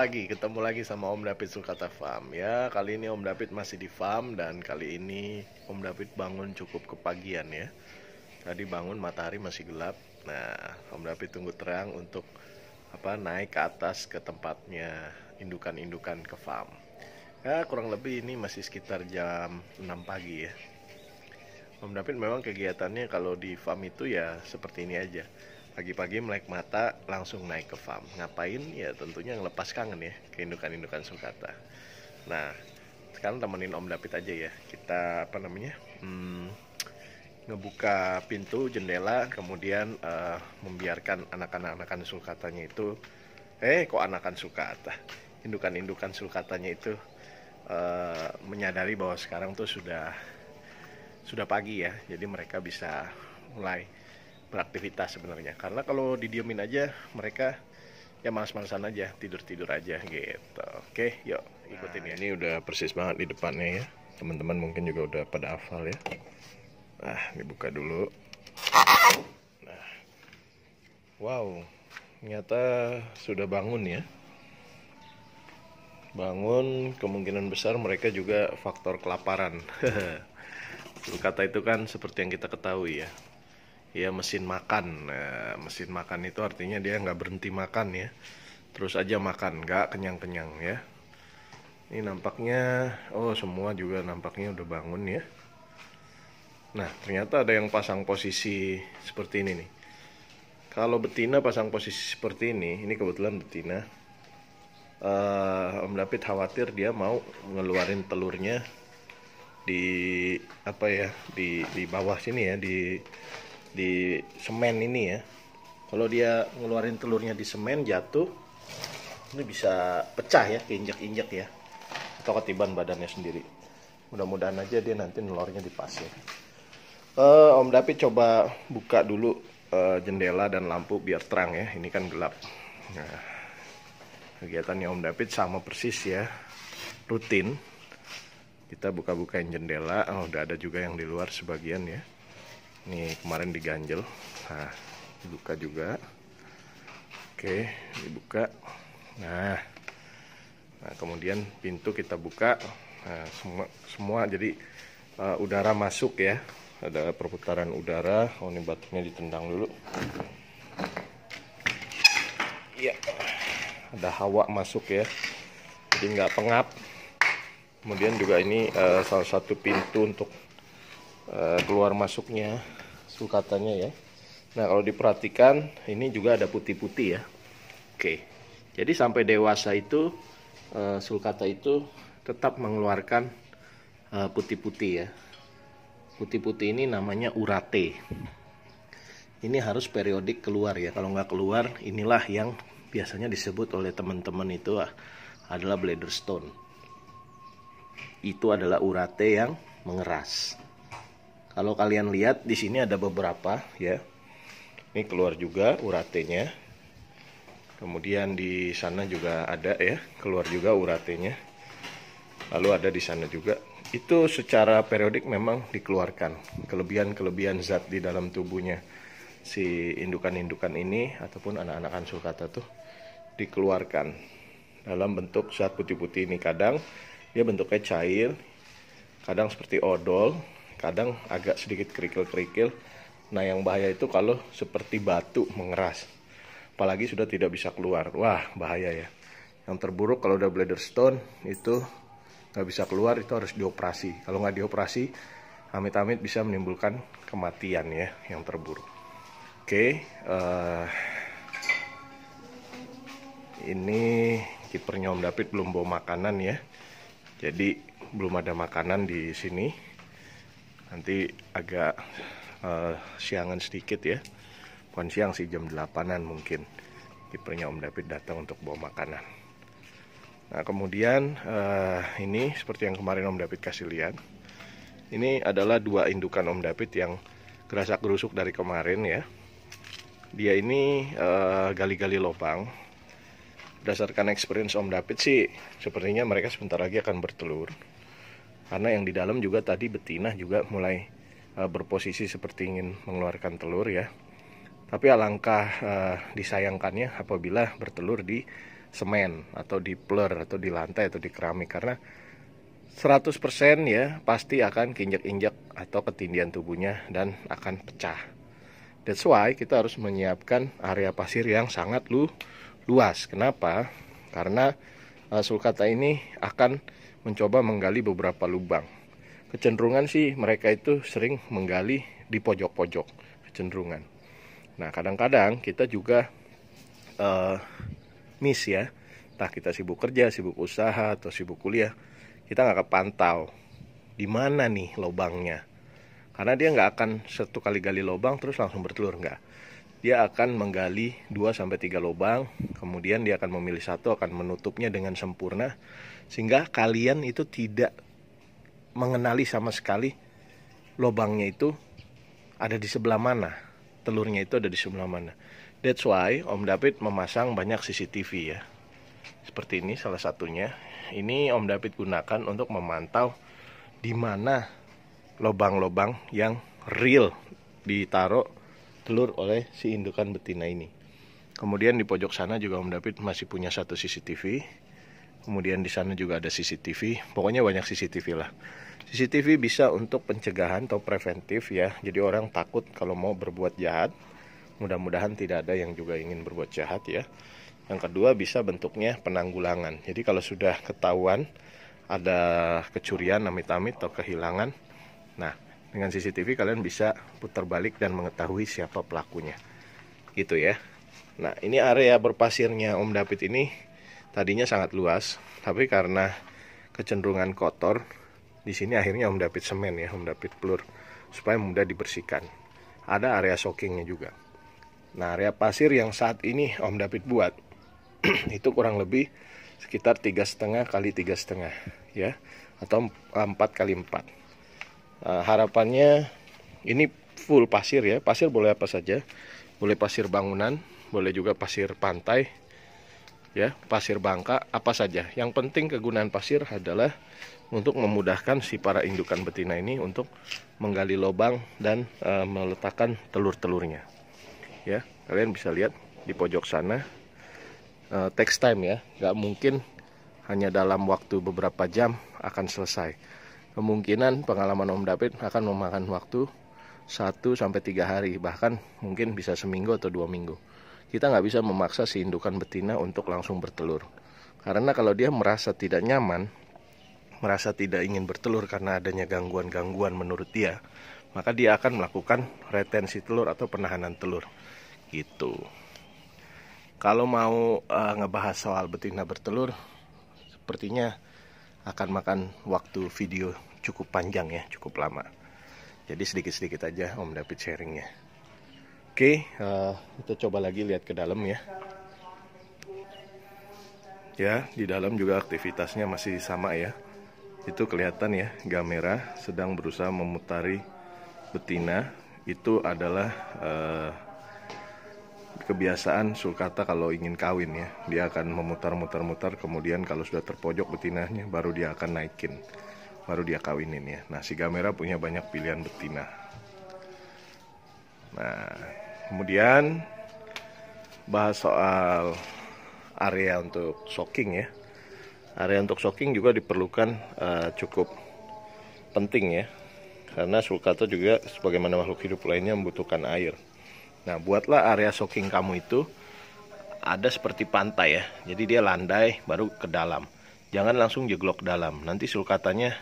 pagi, ketemu lagi sama Om David Sulkata Farm ya. Kali ini Om David masih di farm dan kali ini Om David bangun cukup kepagian ya. Tadi bangun matahari masih gelap. Nah, Om David tunggu terang untuk apa naik ke atas ke tempatnya indukan-indukan ke farm. Ya, kurang lebih ini masih sekitar jam 6 pagi ya. Om David memang kegiatannya kalau di farm itu ya seperti ini aja pagi-pagi melek mata langsung naik ke farm ngapain ya tentunya ngelepas kangen ya ke indukan indukan sulcata. nah sekarang temenin Om David aja ya kita apa namanya hmm, ngebuka pintu jendela kemudian uh, membiarkan anak anakan sulkatanya itu eh kok anakan sulcata, indukan-indukan sulkatanya itu uh, menyadari bahwa sekarang tuh sudah sudah pagi ya jadi mereka bisa mulai beraktivitas sebenarnya karena kalau didiemin aja mereka ya malas-malasan aja tidur-tidur aja gitu oke yuk ikutin nah, ya ini udah persis banget di depannya ya teman-teman mungkin juga udah pada hafal ya nah dibuka dulu nah wow ternyata sudah bangun ya bangun kemungkinan besar mereka juga faktor kelaparan kata itu kan seperti yang kita ketahui ya ya mesin makan nah, mesin makan itu artinya dia nggak berhenti makan ya terus aja makan nggak kenyang kenyang ya ini nampaknya oh semua juga nampaknya udah bangun ya nah ternyata ada yang pasang posisi seperti ini nih kalau betina pasang posisi seperti ini ini kebetulan betina uh, Om David khawatir dia mau ngeluarin telurnya di apa ya di di bawah sini ya di di semen ini ya kalau dia ngeluarin telurnya di semen jatuh ini bisa pecah ya keinjak-injak ya atau ketiban badannya sendiri mudah-mudahan aja dia nanti nelornya di pasir uh, Om David coba buka dulu uh, jendela dan lampu biar terang ya ini kan gelap nah, kegiatannya Om David sama persis ya rutin kita buka-bukain jendela oh, udah ada juga yang di luar sebagian ya ini kemarin diganjel nah dibuka juga oke dibuka nah nah kemudian pintu kita buka nah, semua semua jadi uh, udara masuk ya ada perputaran udara oh ini batunya ditendang dulu iya ada hawa masuk ya jadi nggak pengap kemudian juga ini uh, salah satu pintu untuk uh, keluar masuknya itu katanya ya nah kalau diperhatikan ini juga ada putih-putih ya oke jadi sampai dewasa itu eh, sulcata itu tetap mengeluarkan eh, putih-putih ya putih-putih ini namanya urate ini harus periodik keluar ya kalau nggak keluar inilah yang biasanya disebut oleh teman-teman itu ah, adalah bladder stone itu adalah urate yang mengeras kalau kalian lihat di sini ada beberapa ya. Ini keluar juga uratenya. Kemudian di sana juga ada ya, keluar juga uratenya. Lalu ada di sana juga. Itu secara periodik memang dikeluarkan kelebihan-kelebihan zat di dalam tubuhnya si indukan-indukan ini ataupun anak-anak ansur kata tuh dikeluarkan dalam bentuk zat putih-putih ini kadang dia bentuknya cair kadang seperti odol kadang agak sedikit kerikil-kerikil. Nah yang bahaya itu kalau seperti batu mengeras. Apalagi sudah tidak bisa keluar. Wah bahaya ya. Yang terburuk kalau udah bladder stone itu nggak bisa keluar itu harus dioperasi. Kalau nggak dioperasi amit-amit bisa menimbulkan kematian ya yang terburuk. Oke. uh, ini kipernya Om David belum bawa makanan ya. Jadi belum ada makanan di sini nanti agak uh, siangan sedikit ya bukan siang sih jam 8an mungkin kipernya Om David datang untuk bawa makanan nah kemudian uh, ini seperti yang kemarin Om David kasih lihat ini adalah dua indukan Om David yang gerasak gerusuk dari kemarin ya dia ini eh, gali-gali uh, lubang berdasarkan experience Om David sih sepertinya mereka sebentar lagi akan bertelur karena yang di dalam juga tadi betina juga mulai uh, berposisi seperti ingin mengeluarkan telur ya tapi alangkah uh, disayangkannya apabila bertelur di semen atau di pleur atau di lantai atau di keramik karena 100% ya pasti akan kinjek-injek atau ketindian tubuhnya dan akan pecah that's why kita harus menyiapkan area pasir yang sangat lu luas kenapa karena uh, sulcata ini akan mencoba menggali beberapa lubang. Kecenderungan sih mereka itu sering menggali di pojok-pojok kecenderungan. Nah kadang-kadang kita juga uh, miss ya, entah kita sibuk kerja, sibuk usaha atau sibuk kuliah, kita nggak kepantau di mana nih lubangnya. Karena dia nggak akan satu kali gali lubang terus langsung bertelur nggak dia akan menggali 2 sampai 3 lubang, kemudian dia akan memilih satu akan menutupnya dengan sempurna sehingga kalian itu tidak mengenali sama sekali lubangnya itu ada di sebelah mana, telurnya itu ada di sebelah mana. That's why Om David memasang banyak CCTV ya. Seperti ini salah satunya. Ini Om David gunakan untuk memantau di mana lubang-lubang yang real ditaruh telur oleh si indukan betina ini. Kemudian di pojok sana juga Om David masih punya satu CCTV. Kemudian di sana juga ada CCTV. Pokoknya banyak CCTV lah. CCTV bisa untuk pencegahan atau preventif ya. Jadi orang takut kalau mau berbuat jahat. Mudah-mudahan tidak ada yang juga ingin berbuat jahat ya. Yang kedua bisa bentuknya penanggulangan. Jadi kalau sudah ketahuan ada kecurian, amit-amit atau kehilangan. Nah, dengan CCTV kalian bisa putar balik dan mengetahui siapa pelakunya gitu ya nah ini area berpasirnya Om David ini tadinya sangat luas tapi karena kecenderungan kotor di sini akhirnya Om David semen ya Om David pelur supaya mudah dibersihkan ada area soakingnya juga nah area pasir yang saat ini Om David buat itu kurang lebih sekitar tiga setengah kali tiga setengah ya atau empat kali empat Eh, harapannya ini full pasir ya pasir boleh apa saja boleh pasir bangunan boleh juga pasir pantai ya pasir bangka apa saja yang penting kegunaan pasir adalah untuk memudahkan si para indukan betina ini untuk menggali lubang dan e, meletakkan telur-telurnya ya kalian bisa lihat di pojok sana e, eh, text time ya nggak mungkin hanya dalam waktu beberapa jam akan selesai kemungkinan pengalaman Om David akan memakan waktu 1 sampai 3 hari, bahkan mungkin bisa seminggu atau dua minggu. Kita nggak bisa memaksa si indukan betina untuk langsung bertelur. Karena kalau dia merasa tidak nyaman, merasa tidak ingin bertelur karena adanya gangguan-gangguan menurut dia, maka dia akan melakukan retensi telur atau penahanan telur. Gitu. Kalau mau uh, ngebahas soal betina bertelur, sepertinya akan makan waktu video cukup panjang ya, cukup lama. Jadi sedikit-sedikit aja Om David sharingnya. Oke, uh, kita coba lagi lihat ke dalam ya. Ya, di dalam juga aktivitasnya masih sama ya. Itu kelihatan ya, gamera sedang berusaha memutari betina. Itu adalah uh, kebiasaan sulkata kalau ingin kawin ya dia akan memutar-mutar-mutar kemudian kalau sudah terpojok betinanya baru dia akan naikin baru dia kawinin ya nah si gamera punya banyak pilihan betina nah kemudian bahas soal area untuk shocking ya area untuk shocking juga diperlukan uh, cukup penting ya karena sulcata juga sebagaimana makhluk hidup lainnya membutuhkan air Nah, buatlah area soaking kamu itu ada seperti pantai ya. Jadi dia landai baru ke dalam. Jangan langsung jeglok dalam. Nanti sulkatanya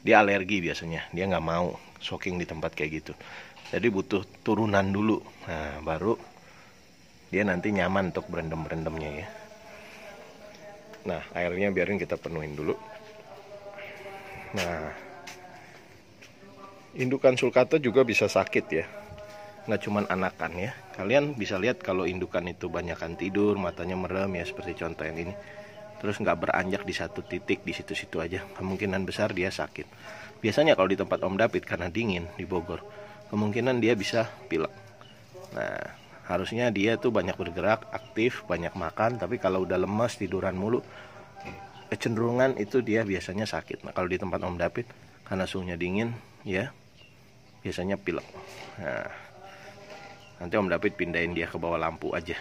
dia alergi biasanya. Dia nggak mau soaking di tempat kayak gitu. Jadi butuh turunan dulu. Nah, baru dia nanti nyaman untuk berendam-berendamnya ya. Nah, airnya biarin kita penuhin dulu. Nah, indukan sulcata juga bisa sakit ya nggak cuman anakan ya kalian bisa lihat kalau indukan itu banyakkan tidur matanya merem ya seperti contoh yang ini terus nggak beranjak di satu titik di situ-situ aja kemungkinan besar dia sakit biasanya kalau di tempat Om David karena dingin di Bogor kemungkinan dia bisa pilek nah harusnya dia tuh banyak bergerak aktif banyak makan tapi kalau udah lemas tiduran mulu kecenderungan itu dia biasanya sakit nah kalau di tempat Om David karena suhunya dingin ya biasanya pilek nah nanti Om David pindahin dia ke bawah lampu aja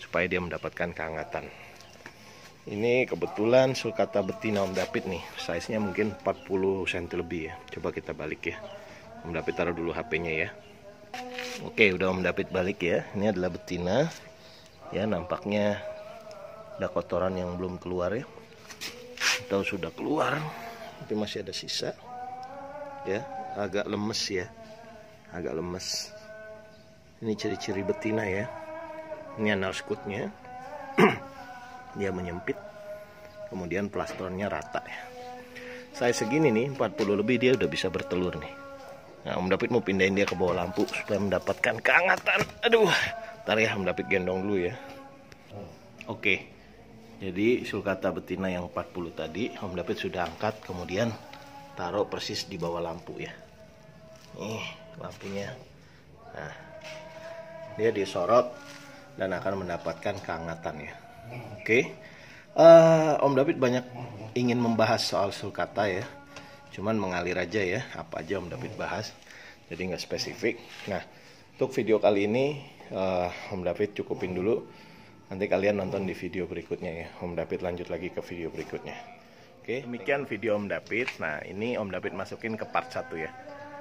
supaya dia mendapatkan kehangatan ini kebetulan sulcata betina Om David nih size nya mungkin 40 cm lebih ya coba kita balik ya Om David taruh dulu HP nya ya Oke udah Om David balik ya ini adalah betina ya nampaknya ada kotoran yang belum keluar ya atau sudah keluar tapi masih ada sisa ya agak lemes ya agak lemes ini ciri-ciri betina ya ini anal skutnya. dia menyempit kemudian plastronnya rata ya saya segini nih 40 lebih dia udah bisa bertelur nih nah Om David mau pindahin dia ke bawah lampu supaya mendapatkan kehangatan aduh ntar ya Om David gendong dulu ya oke jadi sulcata betina yang 40 tadi Om David sudah angkat kemudian taruh persis di bawah lampu ya nih lampunya nah dia disorot dan akan mendapatkan kehangatannya oke okay. uh, eh, Om David banyak ingin membahas soal sulcata ya cuman mengalir aja ya apa aja Om David bahas jadi nggak spesifik nah untuk video kali ini uh, Om David cukupin dulu nanti kalian nonton di video berikutnya ya Om David lanjut lagi ke video berikutnya oke okay. demikian video Om David nah ini Om David masukin ke part 1 ya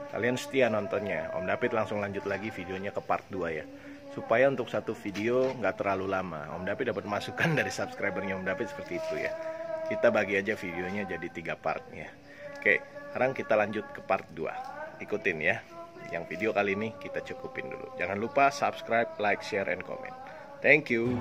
kalian setia nontonnya Om David langsung lanjut lagi videonya ke part 2 ya supaya untuk satu video nggak terlalu lama Om David dapat masukan dari subscribernya Om David seperti itu ya kita bagi aja videonya jadi tiga part ya oke sekarang kita lanjut ke part 2 ikutin ya yang video kali ini kita cukupin dulu jangan lupa subscribe like share and comment thank you